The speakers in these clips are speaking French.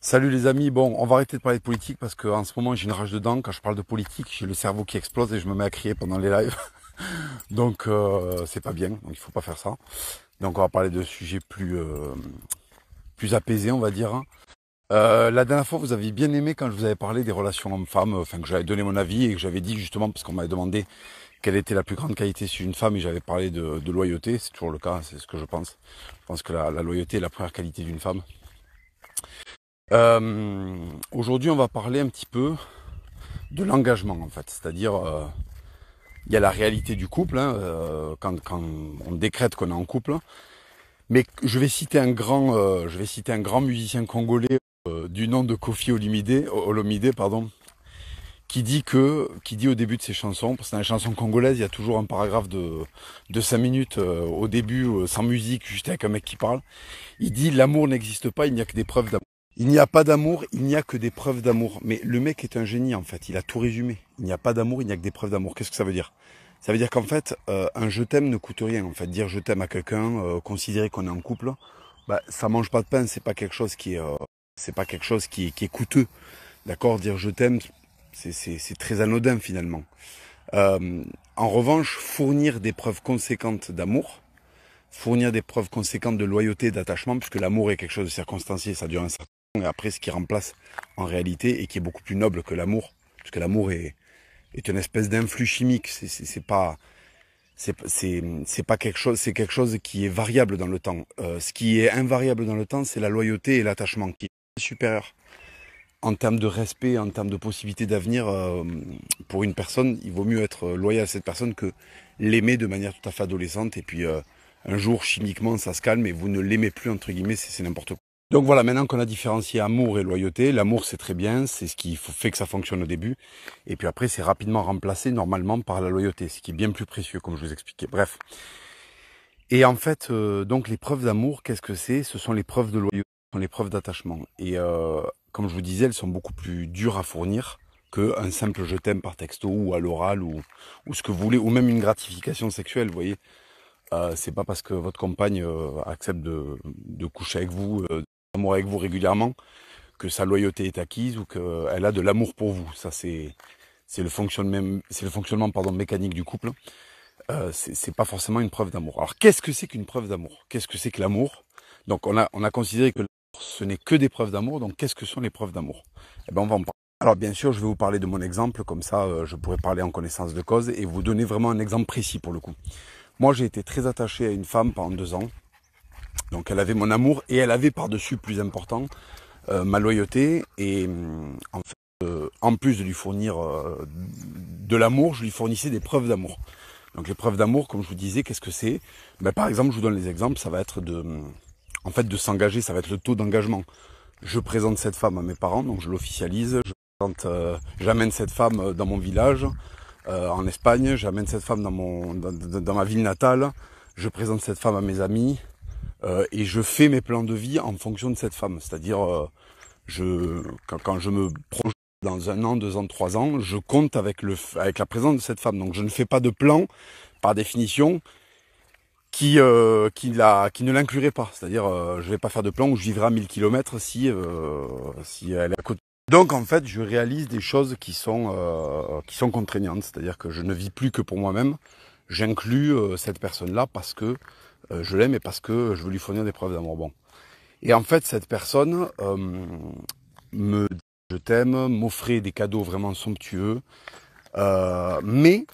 Salut les amis, bon, on va arrêter de parler de politique parce qu'en ce moment j'ai une rage de dedans, quand je parle de politique, j'ai le cerveau qui explose et je me mets à crier pendant les lives. donc euh, c'est pas bien, donc il faut pas faire ça. Donc on va parler de sujets plus, euh, plus apaisés, on va dire. Hein. Euh, la dernière fois, vous avez bien aimé quand je vous avais parlé des relations hommes-femmes, enfin que j'avais donné mon avis et que j'avais dit justement, parce qu'on m'avait demandé quelle était la plus grande qualité chez une femme et j'avais parlé de, loyauté, c'est toujours le cas, c'est ce que je pense. Je pense que la, la loyauté est la première qualité d'une femme. Euh, aujourd'hui, on va parler un petit peu de l'engagement, en fait. C'est-à-dire, euh, il y a la réalité du couple, hein, euh, quand, quand, on décrète qu'on est en couple. Mais je vais citer un grand, je vais citer un grand musicien congolais du nom de Kofi Olomide, pardon, qui dit que, qui dit au début de ses chansons, parce que dans les chansons congolaises, il y a toujours un paragraphe de, de 5 minutes au début, sans musique, juste avec un mec qui parle. Il dit l'amour n'existe pas, il n'y a que des preuves d'amour. Il n'y a pas d'amour, il n'y a que des preuves d'amour. Mais le mec est un génie en fait, il a tout résumé. Il n'y a pas d'amour, il n'y a que des preuves d'amour. Qu'est-ce que ça veut dire Ça veut dire qu'en fait, euh, un je t'aime ne coûte rien. En fait, dire je t'aime à quelqu'un, euh, considérer qu'on est en couple, bah, ça mange pas de pain, c'est pas quelque chose qui est, euh, c'est pas quelque chose qui, qui est coûteux. D'accord Dire je t'aime, c'est très anodin finalement. en revanche, fournir des preuves conséquentes d'amour, fournir des preuves conséquentes de loyauté, d'attachement, puisque l'amour est quelque chose de circonstancié, ça dure un certain et après ce qui remplace en réalité et qui est beaucoup plus noble que l'amour, parce que l'amour est, est une espèce d'influx chimique, c'est pas c'est pas quelque chose c'est quelque chose qui est variable dans le temps euh, ce qui est invariable dans le temps c'est la loyauté et l'attachement qui est supérieur en termes de respect en termes de possibilité d'avenir euh, pour une personne il vaut mieux être loyal à cette personne que l'aimer de manière tout à fait adolescente et puis euh, un jour chimiquement ça se calme et vous ne l'aimez plus entre guillemets c'est n'importe quoi donc voilà, maintenant qu'on a différencié amour et loyauté, l'amour c'est très bien, c'est ce qui fait que ça fonctionne au début, et puis après c'est rapidement remplacé normalement par la loyauté, ce qui est bien plus précieux comme je vous expliquais. Bref. Et en fait, euh, donc les preuves d'amour, qu'est-ce que c'est Ce sont les preuves de loyauté, ce sont les preuves d'attachement. Et euh, comme je vous disais, elles sont beaucoup plus dures à fournir qu'un simple je t'aime par texto ou à l'oral ou, ou ce que vous voulez, ou même une gratification sexuelle, vous voyez. Euh, c'est pas parce que votre compagne euh, accepte de, de, coucher avec vous, amour avec vous régulièrement, que sa loyauté est acquise ou qu'elle euh, a de l'amour pour vous. Ça, c'est c'est le fonctionnement, c'est le fonctionnement pardon mécanique du couple. Hein. Euh, c'est pas forcément une preuve d'amour. Alors qu'est-ce que c'est qu'une preuve d'amour Qu'est-ce que c'est que l'amour Donc on a on a considéré que ce n'est que des preuves d'amour. Donc qu'est-ce que sont les preuves d'amour Eh ben on va en parler. Alors bien sûr, je vais vous parler de mon exemple, comme ça euh, je pourrais parler en connaissance de cause et vous donner vraiment un exemple précis pour le coup. Moi j'ai été très attaché à une femme pendant deux ans, donc elle avait mon amour et elle avait par-dessus, plus important, euh, ma loyauté. Et mm, en, fait, euh, en plus de lui fournir euh, de l'amour, je lui fournissais des preuves d'amour. Donc les preuves d'amour, comme je vous disais, qu'est-ce que c'est ben, Par exemple, je vous donne les exemples, ça va être de, mm, en fait, de s'engager, ça va être le taux d'engagement. Je présente cette femme à mes parents, donc je l'officialise, j'amène cette femme dans mon village, en Espagne, j'amène cette femme dans, mon, dans ma ville natale, je présente cette femme à mes amis, euh, et je fais mes plans de vie en fonction de cette femme. C'est-à-dire, euh, je, quand, quand, je me projette dans un an, deux ans, trois ans, je compte avec, le, avec la présence de cette femme. Donc je ne fais pas de plan, par définition, qui, euh, qui, qui ne l'inclurait pas. C'est-à-dire, je ne vais pas faire de plan où je vivrai à 1000 km si, si elle est à côté. Donc en fait, je réalise des choses qui sont, qui sont contraignantes. C'est-à-dire que je ne vis plus que pour moi-même. J'inclus cette personne-là parce que euh, je l'aime et parce que je veux lui fournir des preuves d'amour. Bon. Et en fait, cette personne euh, me dit je t'aime, m'offrait des cadeaux vraiment somptueux, euh, mais,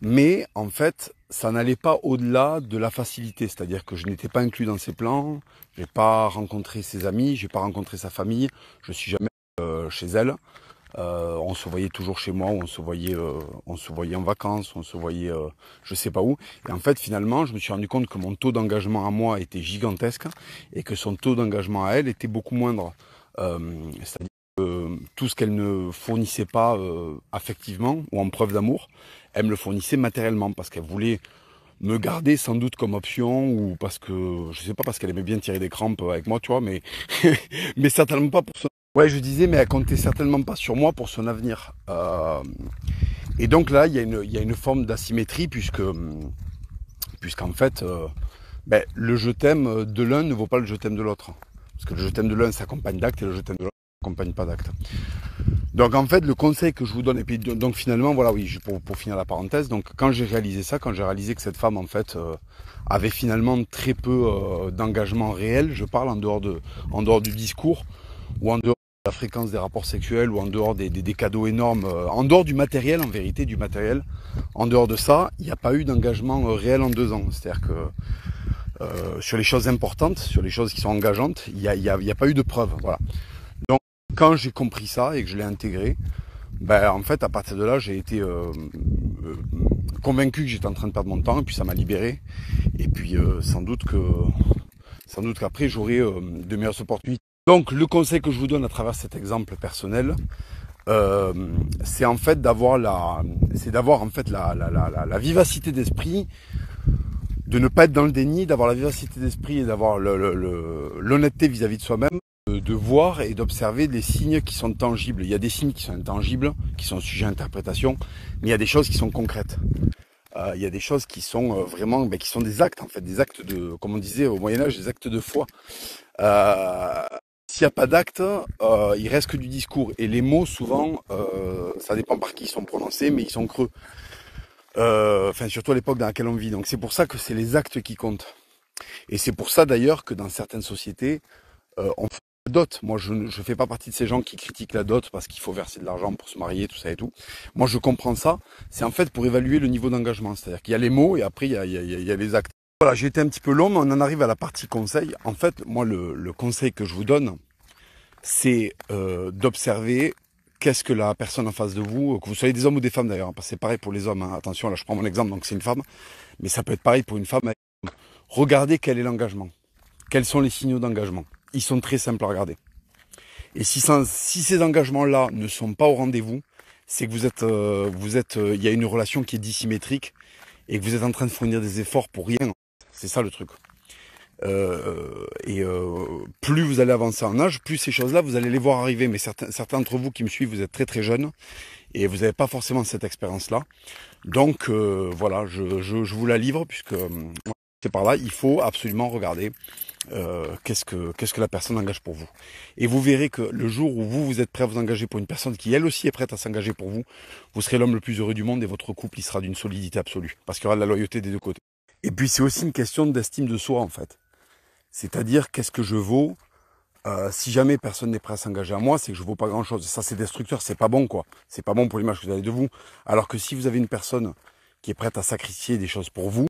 mais en fait, ça n'allait pas au-delà de la facilité, c'est-à-dire que je n'étais pas inclus dans ses plans, j'ai pas rencontré ses amis, j'ai pas rencontré sa famille, je ne suis jamais chez elle. Euh, on se voyait toujours chez moi, on se voyait, euh, on se voyait en vacances, on se voyait, je euh, je sais pas où. Et en fait, finalement, je me suis rendu compte que mon taux d'engagement à moi était gigantesque et que son taux d'engagement à elle était beaucoup moindre. C'est-à-dire que tout ce qu'elle ne fournissait pas affectivement ou en preuve d'amour, elle me le fournissait matériellement parce qu'elle voulait me garder sans doute comme option ou parce que je sais pas parce qu'elle aimait bien tirer des crampes avec moi, tu vois, mais mais certainement pas pour ça. Ouais, je disais, mais elle comptait certainement pas sur moi pour son avenir. Euh, et donc là, il y, a une, une forme d'asymétrie puisque, puisqu'en fait, euh, ben, le je t'aime de l'un ne vaut pas le je t'aime de l'autre. Parce que le je t'aime de l'un s'accompagne d'actes et le je t'aime de l'autre s'accompagne pas d'actes. Donc en fait, le conseil que je vous donne, et puis donc finalement, voilà, oui, pour, finir la parenthèse, donc quand j'ai réalisé ça, quand j'ai réalisé que cette femme en fait euh, avait finalement très peu d'engagement réel, je parle en dehors de, en dehors du discours ou en dehors la fréquence des rapports sexuels ou en dehors des, cadeaux énormes, euh, en dehors du matériel, en vérité du matériel, en dehors de ça, il n'y a pas eu d'engagement euh, réel en deux ans. C'est-à-dire que euh, sur les choses importantes, sur les choses qui sont engageantes, il n'y a, pas eu de preuve. Donc quand j'ai compris ça et que je l'ai intégré, ben, en fait à partir de là j'ai été convaincu que j'étais en train de perdre mon temps et puis ça m'a libéré. Et puis sans doute que sans doute qu'après j'aurai de meilleures opportunités. Donc le conseil que je vous donne à travers cet exemple personnel, euh, c'est en fait d'avoir la, c'est d'avoir en fait la, la, la, vivacité d'esprit, de ne pas être dans le déni, d'avoir la vivacité d'esprit et d'avoir l'honnêteté vis-à-vis de soi-même, de, voir et d'observer des signes qui sont tangibles. Il y a des signes qui sont intangibles, qui sont sujets à interprétation, mais il y a des choses qui sont concrètes. Euh, il y a des choses qui sont euh, vraiment, ben, qui sont des actes en fait, des actes de, comme on disait au Moyen Âge, des actes de foi. Euh, s'il n'y a pas d'acte, euh, il reste que du discours. Et les mots, souvent, euh, ça dépend par qui ils sont prononcés, mais ils sont creux. Euh, enfin, surtout à l'époque dans laquelle on vit. Donc c'est pour ça que c'est les actes qui comptent. Et c'est pour ça d'ailleurs que dans certaines sociétés, on fait la dot. Moi, je ne fais pas partie de ces gens qui critiquent la dot parce qu'il faut verser de l'argent pour se marier, tout ça et tout. Moi, je comprends ça. C'est en fait pour évaluer le niveau d'engagement. C'est-à-dire qu'il y a les mots et après, il y a les actes. Voilà, j'ai été un petit peu long, mais on en arrive à la partie conseil. En fait, moi, le, conseil que je vous donne, c'est euh, d'observer qu'est-ce que la personne en face de vous, que vous soyez des hommes ou des femmes d'ailleurs, hein, parce que c'est pareil pour les hommes. Hein. Attention, là, je prends mon exemple, donc c'est une femme, mais ça peut être pareil pour une femme. Regardez quel est l'engagement. Quels sont les signaux d'engagement Ils sont très simples à regarder. Et si, si ces engagements-là ne sont pas au rendez-vous, c'est que vous êtes, euh, vous êtes, euh, il y a une relation qui est dissymétrique et que vous êtes en train de fournir des efforts pour rien. C'est ça le truc. Euh, et euh, plus vous allez avancer en âge, plus ces choses-là, vous allez les voir arriver. Mais certains, d'entre vous qui me suivent, vous êtes très très jeunes et vous n'avez pas forcément cette expérience-là. Donc euh, voilà, je, vous la livre puisque c'est par là. Il faut absolument regarder qu'est-ce que qu'est-ce que la personne engage pour vous. Et vous verrez que le jour où vous vous êtes prêt à vous engager pour une personne qui elle aussi est prête à s'engager pour vous, vous serez l'homme le plus heureux du monde et votre couple il sera d'une solidité absolue parce qu'il y aura de la loyauté des deux côtés. Et puis c'est aussi une question d'estime de soi en fait. C'est-à-dire qu'est-ce que je vaux euh, si jamais personne n'est prêt à s'engager à moi, c'est que je vaux pas grand-chose. Ça c'est destructeur, c'est pas bon quoi. C'est pas bon pour l'image que vous avez de vous. Alors que si vous avez une personne qui est prête à sacrifier des choses pour vous,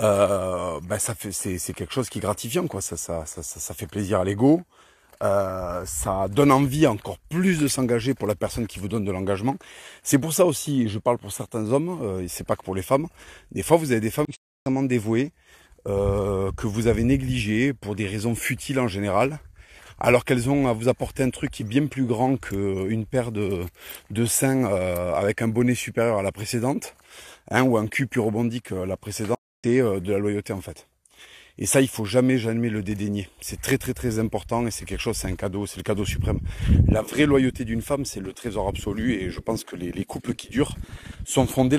euh, ben, ça fait c'est quelque chose qui est gratifiant quoi. Ça ça ça, ça, fait plaisir à l'ego. Euh, ça donne envie encore plus de s'engager pour la personne qui vous donne de l'engagement. C'est pour ça aussi, je parle pour certains hommes, euh, c'est pas que pour les femmes. Des fois, vous avez des femmes qui dévoué, dévouées, euh, que vous avez négligé pour des raisons futiles en général, alors qu'elles ont à vous apporter un truc qui est bien plus grand qu'une paire de, seins euh, avec un bonnet supérieur à la précédente, hein, ou un cul plus rebondi que la précédente, c'est euh, de la loyauté en fait. Et ça, il faut jamais, jamais le dédaigner. C'est très, très, très important et c'est quelque chose, c'est un cadeau, c'est le cadeau suprême. La vraie loyauté d'une femme, c'est le trésor absolu et je pense que les, les couples qui durent sont fondés là